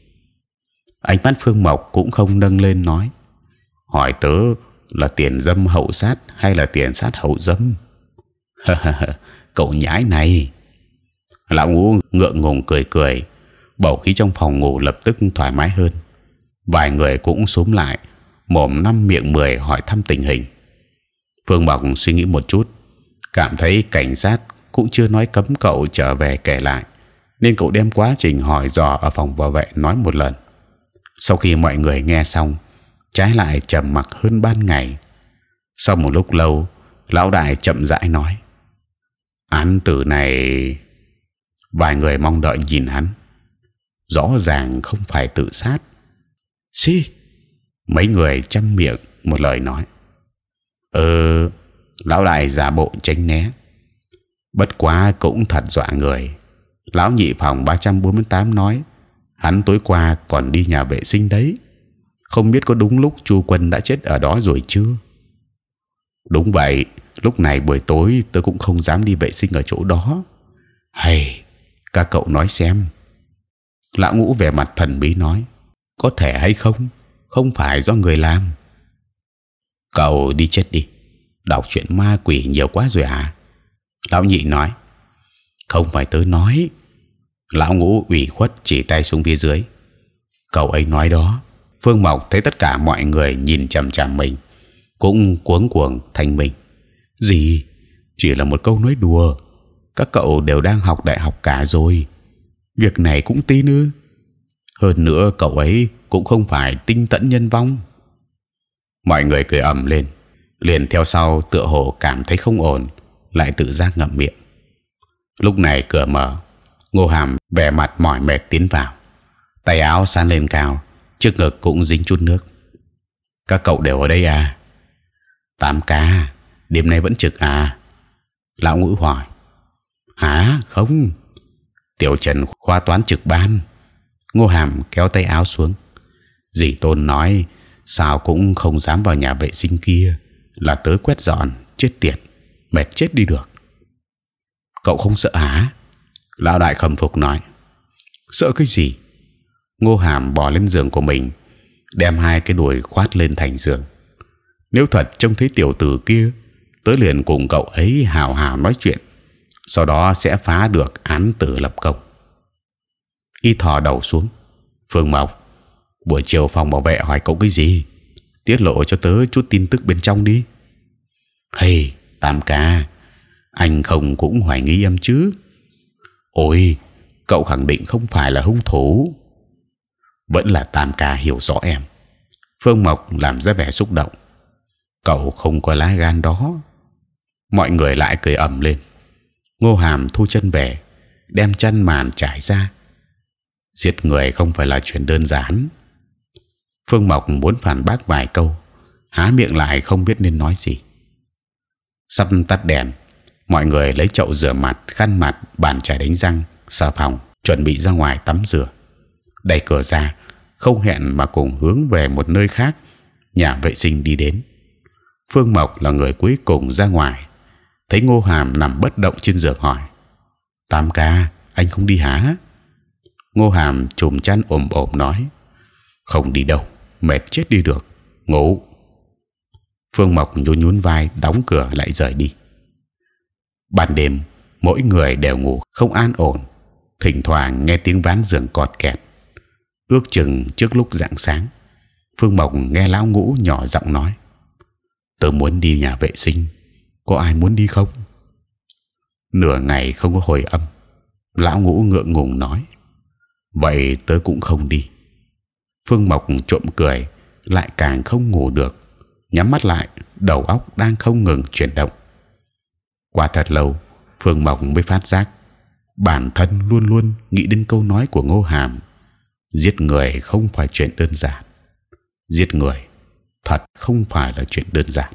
ánh mắt phương mộc cũng không nâng lên nói hỏi tớ là tiền dâm hậu sát hay là tiền sát hậu dâm cậu nhãi này lão ngũ ngượng ngùng cười cười bầu khí trong phòng ngủ lập tức thoải mái hơn vài người cũng xúm lại mồm năm miệng mười hỏi thăm tình hình phương bảo suy nghĩ một chút cảm thấy cảnh sát cũng chưa nói cấm cậu trở về kể lại nên cậu đem quá trình hỏi dò ở phòng bảo vệ nói một lần sau khi mọi người nghe xong trái lại trầm mặc hơn ban ngày sau một lúc lâu lão đại chậm rãi nói án tử này vài người mong đợi nhìn hắn rõ ràng không phải tự sát Xì mấy người chăm miệng một lời nói. Ừ, lão đại giả bộ tránh né. Bất quá cũng thật dọa người. Lão nhị phòng 348 nói hắn tối qua còn đi nhà vệ sinh đấy. Không biết có đúng lúc Chu Quân đã chết ở đó rồi chưa? Đúng vậy. Lúc này buổi tối tôi cũng không dám đi vệ sinh ở chỗ đó. Hay, các cậu nói xem. Lão ngũ vẻ mặt thần bí nói có thể hay không không phải do người làm cậu đi chết đi đọc chuyện ma quỷ nhiều quá rồi à lão nhị nói không phải tớ nói lão ngũ ủy khuất chỉ tay xuống phía dưới cậu ấy nói đó phương mộc thấy tất cả mọi người nhìn chằm chằm mình cũng cuống cuồng thành mình gì chỉ là một câu nói đùa các cậu đều đang học đại học cả rồi việc này cũng tin ư hơn nữa cậu ấy cũng không phải tinh tẫn nhân vong mọi người cười ầm lên liền theo sau tựa hồ cảm thấy không ổn lại tự giác ngậm miệng lúc này cửa mở ngô hàm vẻ mặt mỏi mệt tiến vào tay áo san lên cao trước ngực cũng dính chút nước các cậu đều ở đây à tám cá đêm nay vẫn trực à lão ngũ hỏi hả không tiểu trần khoa toán trực ban Ngô Hàm kéo tay áo xuống. Dì Tôn nói sao cũng không dám vào nhà vệ sinh kia là tới quét dọn chết tiệt mệt chết đi được. Cậu không sợ hả? Lão đại khẩm phục nói. Sợ cái gì? Ngô Hàm bò lên giường của mình, đem hai cái đùi khoát lên thành giường. Nếu thật trông thấy tiểu tử kia, tới liền cùng cậu ấy hào hào nói chuyện, sau đó sẽ phá được án tử lập công y thò đầu xuống phương mộc buổi chiều phòng bảo vệ hỏi cậu cái gì tiết lộ cho tớ chút tin tức bên trong đi hey tam ca anh không cũng hoài nghi em chứ ôi cậu khẳng định không phải là hung thủ vẫn là tam ca hiểu rõ em phương mộc làm ra vẻ xúc động cậu không có lá gan đó mọi người lại cười ầm lên ngô hàm thu chân về đem chân màn trải ra giết người không phải là chuyện đơn giản phương mộc muốn phản bác vài câu há miệng lại không biết nên nói gì sắp tắt đèn mọi người lấy chậu rửa mặt khăn mặt bàn chải đánh răng xà phòng chuẩn bị ra ngoài tắm rửa đẩy cửa ra không hẹn mà cùng hướng về một nơi khác nhà vệ sinh đi đến phương mộc là người cuối cùng ra ngoài thấy ngô hàm nằm bất động trên giường hỏi Tam ca anh không đi hả Ngô Hàm chùm chăn ôm ôm nói Không đi đâu Mệt chết đi được Ngủ Phương Mộc nhún nhún vai Đóng cửa lại rời đi Ban đêm Mỗi người đều ngủ không an ổn Thỉnh thoảng nghe tiếng ván giường cọt kẹt Ước chừng trước lúc dạng sáng Phương Mộc nghe lão ngũ nhỏ giọng nói tôi muốn đi nhà vệ sinh Có ai muốn đi không? Nửa ngày không có hồi âm Lão ngũ ngượng ngùng nói vậy tớ cũng không đi phương mộc trộm cười lại càng không ngủ được nhắm mắt lại đầu óc đang không ngừng chuyển động qua thật lâu phương mộc mới phát giác bản thân luôn luôn nghĩ đến câu nói của ngô hàm giết người không phải chuyện đơn giản giết người thật không phải là chuyện đơn giản